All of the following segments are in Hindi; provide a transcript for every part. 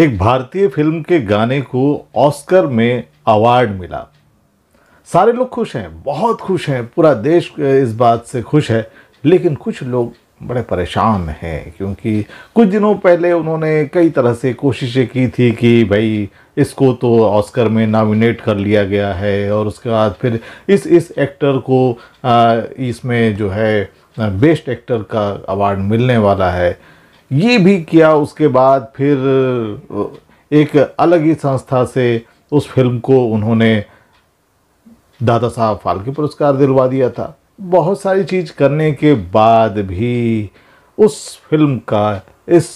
एक भारतीय फिल्म के गाने को ऑस्कर में अवार्ड मिला सारे लोग खुश हैं बहुत खुश हैं पूरा देश इस बात से खुश है लेकिन कुछ लोग बड़े परेशान हैं क्योंकि कुछ दिनों पहले उन्होंने कई तरह से कोशिशें की थी कि भाई इसको तो ऑस्कर में नॉमिनेट कर लिया गया है और उसके बाद फिर इस इस एक्टर को इसमें जो है बेस्ट एक्टर का अवार्ड मिलने वाला है ये भी किया उसके बाद फिर एक अलग ही संस्था से उस फिल्म को उन्होंने दादा साहब फाल्के पुरस्कार दिलवा दिया था बहुत सारी चीज़ करने के बाद भी उस फिल्म का इस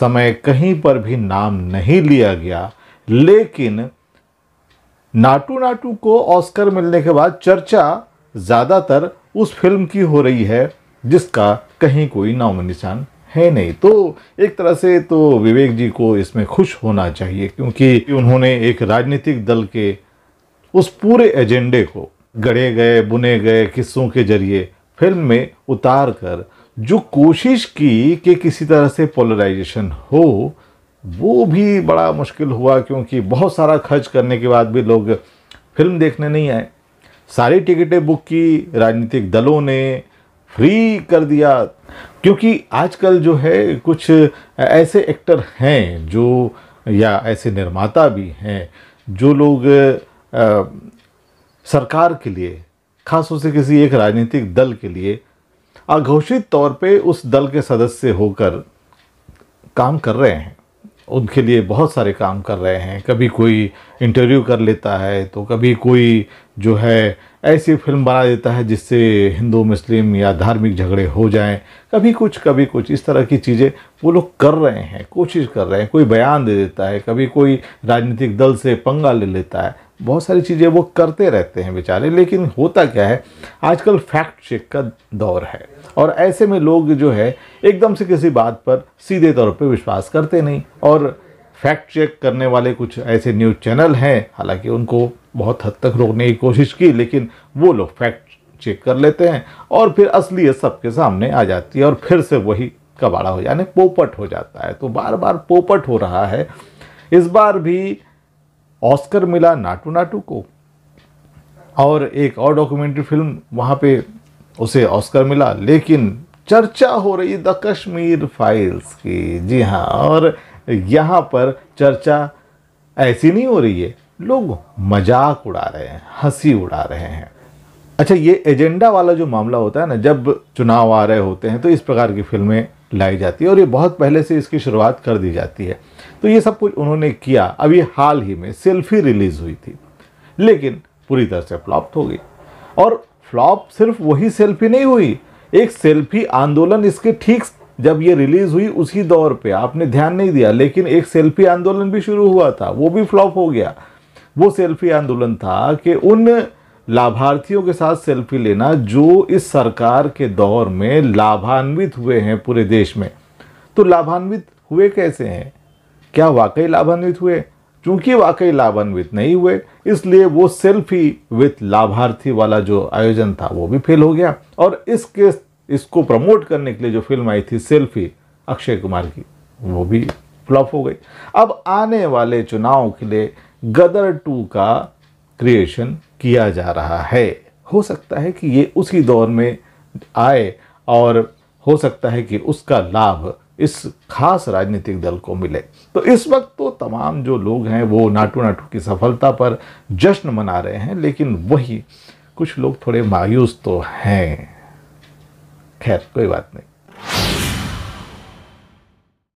समय कहीं पर भी नाम नहीं लिया गया लेकिन नाटू नाटू को ऑस्कर मिलने के बाद चर्चा ज़्यादातर उस फिल्म की हो रही है जिसका कहीं कोई नामो निशान है नहीं तो एक तरह से तो विवेक जी को इसमें खुश होना चाहिए क्योंकि उन्होंने एक राजनीतिक दल के उस पूरे एजेंडे को गढ़े गए बुने गए किस्सों के जरिए फिल्म में उतार कर जो कोशिश की कि किसी तरह से पोलराइजेशन हो वो भी बड़ा मुश्किल हुआ क्योंकि बहुत सारा खर्च करने के बाद भी लोग फिल्म देखने नहीं आए सारी टिकटें बुक की राजनीतिक दलों ने फ्री कर दिया क्योंकि आजकल जो है कुछ ऐसे एक्टर हैं जो या ऐसे निर्माता भी हैं जो लोग आ, सरकार के लिए खास से किसी एक राजनीतिक दल के लिए अघोषित तौर पे उस दल के सदस्य होकर काम कर रहे हैं उनके लिए बहुत सारे काम कर रहे हैं कभी कोई इंटरव्यू कर लेता है तो कभी कोई जो है ऐसी फिल्म बना देता है जिससे हिंदू मुस्लिम या धार्मिक झगड़े हो जाएं कभी कुछ कभी कुछ इस तरह की चीज़ें वो लोग कर रहे हैं कोशिश कर रहे हैं कोई बयान दे देता है कभी कोई राजनीतिक दल से पंगा ले लेता है बहुत सारी चीज़ें वो करते रहते हैं बेचारे लेकिन होता क्या है आजकल फैक्ट चेक का दौर है और ऐसे में लोग जो है एकदम से किसी बात पर सीधे तौर पर विश्वास करते नहीं और फैक्ट चेक करने वाले कुछ ऐसे न्यूज़ चैनल हैं हालांकि उनको बहुत हद तक रोकने की कोशिश की लेकिन वो लोग फैक्ट चेक कर लेते हैं और फिर असलियत सबके सामने आ जाती है और फिर से वही कबाड़ा हो यानी पोपट हो जाता है तो बार बार पोपट हो रहा है इस बार भी ऑस्कर मिला नाटू नाटू को और एक और डॉक्यूमेंट्री फिल्म वहाँ पे उसे ऑस्कर मिला लेकिन चर्चा हो रही द कश्मीर फाइल्स की जी हाँ और यहाँ पर चर्चा ऐसी नहीं हो रही है लोग मजाक उड़ा रहे हैं हंसी उड़ा रहे हैं अच्छा ये एजेंडा वाला जो मामला होता है ना जब चुनाव आ रहे होते हैं तो इस प्रकार की फिल्में लाई जाती है और ये बहुत पहले से इसकी शुरुआत कर दी जाती है तो ये सब कुछ उन्होंने किया अभी हाल ही में सेल्फी रिलीज़ हुई थी लेकिन पूरी तरह से फ्लॉप हो गई और फ्लॉप सिर्फ वही सेल्फी नहीं हुई एक सेल्फी आंदोलन इसके ठीक जब ये रिलीज़ हुई उसी दौर पे आपने ध्यान नहीं दिया लेकिन एक सेल्फी आंदोलन भी शुरू हुआ था वो भी फ्लॉप हो गया वो सेल्फी आंदोलन था कि उन लाभार्थियों के साथ सेल्फी लेना जो इस सरकार के दौर में लाभान्वित हुए हैं पूरे देश में तो लाभान्वित हुए कैसे हैं क्या वाकई लाभान्वित हुए चूंकि वाकई लाभान्वित नहीं हुए इसलिए वो सेल्फी विथ लाभार्थी वाला जो आयोजन था वो भी फेल हो गया और इसके इसको प्रमोट करने के लिए जो फिल्म आई थी सेल्फी अक्षय कुमार की वो भी फ्लॉप हो गई अब आने वाले चुनाव के लिए गदर टू का क्रिएशन किया जा रहा है हो सकता है कि ये उसी दौर में आए और हो सकता है कि उसका लाभ इस खास राजनीतिक दल को मिले तो इस वक्त तो तमाम जो लोग हैं वो नाटू नाटू की सफलता पर जश्न मना रहे हैं लेकिन वही कुछ लोग थोड़े मायूस तो हैं खैर कोई बात नहीं